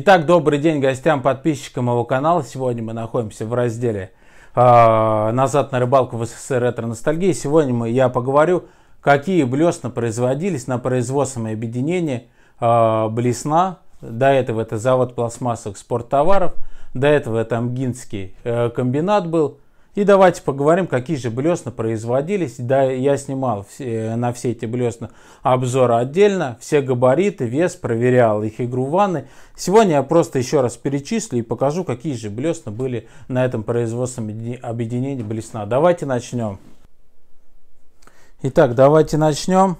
Итак, добрый день гостям, подписчикам моего канала. Сегодня мы находимся в разделе а, «Назад на рыбалку в СССР ретро-ностальгии». Сегодня мы, я поговорю, какие блесна производились на производственном объединении а, «Блесна». До этого это завод пластмассовых спорттоваров, до этого это Мгинский э, комбинат был. И давайте поговорим, какие же блесна производились. Да, я снимал все, на все эти блесна обзоры отдельно, все габариты, вес, проверял их игру в ванной. Сегодня я просто еще раз перечислю и покажу, какие же блесна были на этом производственном объединении блесна. Давайте начнем. Итак, давайте начнем.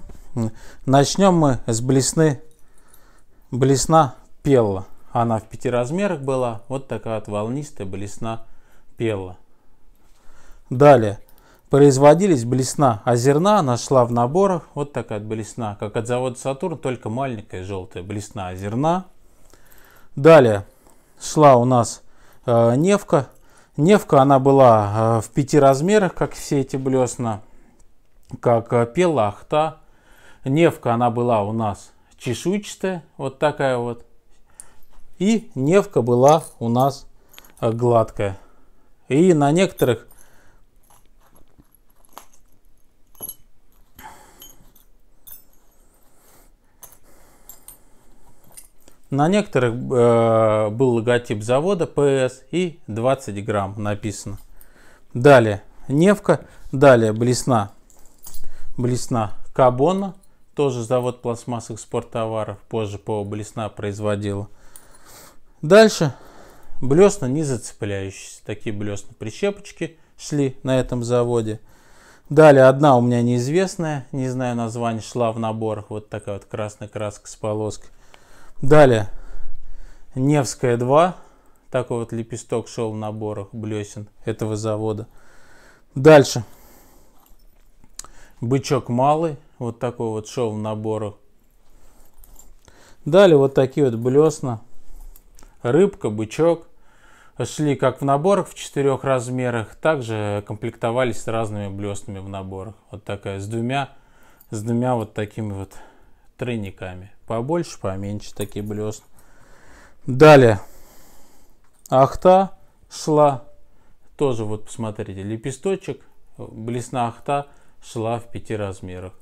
Начнем мы с блесны, блесна пелла. Она в пяти размерах была, вот такая вот волнистая блесна пелла. Далее. Производились блесна, а зерна нашла в наборах. Вот такая блесна, как от завода Сатурн, только маленькая желтая блесна, а зерна. Далее шла у нас э, невка. Невка, она была э, в пяти размерах, как все эти блесна, как э, пела Невка, она была у нас чешуйчатая, вот такая вот. И невка была у нас э, гладкая. И на некоторых На некоторых э, был логотип завода ПС и 20 грамм написано. Далее Невка, далее Блесна, Блесна Кабона, тоже завод пластмассовых спорттоваров, позже ПО Блесна производила. Дальше блесна не зацепляющиеся, такие блесна прищепочки шли на этом заводе. Далее одна у меня неизвестная, не знаю название, шла в наборах, вот такая вот красная краска с полоской. Далее. Невская 2. Такой вот лепесток шел в наборах блесен этого завода. Дальше. Бычок малый. Вот такой вот шел в наборах. Далее вот такие вот блесна. Рыбка, бычок. Шли как в наборах в четырех размерах, также комплектовались с разными блеснами в наборах. Вот такая с двумя, с двумя вот такими вот тройниками. Побольше, поменьше такие блесны. Далее. Ахта шла. Тоже вот посмотрите, лепесточек. Блесна ахта шла в пяти размерах.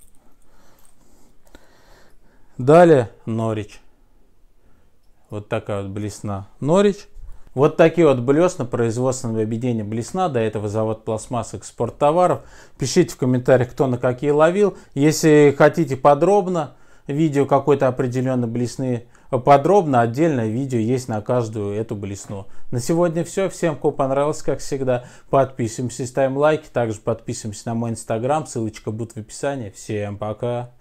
Далее Норич. Вот такая вот блесна Норич. Вот такие вот блесна производственного объединения Блесна, до этого завод пластмасс экспорт товаров. Пишите в комментариях, кто на какие ловил. Если хотите подробно, видео какой-то определенной блесны подробно. Отдельное видео есть на каждую эту блесну. На сегодня все. Всем, кому понравилось, как всегда, подписываемся, ставим лайки. Также подписываемся на мой инстаграм. Ссылочка будет в описании. Всем пока!